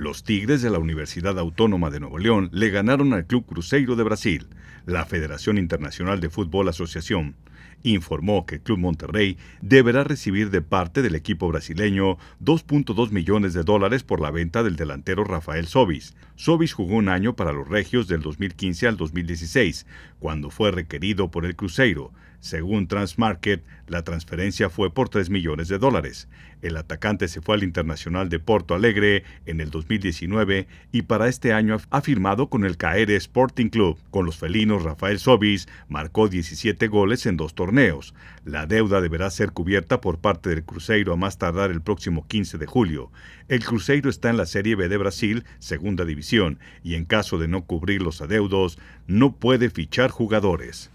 Los Tigres de la Universidad Autónoma de Nuevo León le ganaron al Club Cruzeiro de Brasil. La Federación Internacional de Fútbol Asociación informó que el Club Monterrey deberá recibir de parte del equipo brasileño 2.2 millones de dólares por la venta del delantero Rafael Sobis. Sobis jugó un año para los Regios del 2015 al 2016, cuando fue requerido por el Cruzeiro. Según Transmarket, la transferencia fue por 3 millones de dólares. El atacante se fue al Internacional de Porto Alegre en el 2019 y para este año ha firmado con el Caer Sporting Club. Con los felinos, Rafael Sobis marcó 17 goles en dos torneos. La deuda deberá ser cubierta por parte del Cruzeiro a más tardar el próximo 15 de julio. El Cruzeiro está en la Serie B de Brasil, segunda división, y en caso de no cubrir los adeudos, no puede fichar jugadores.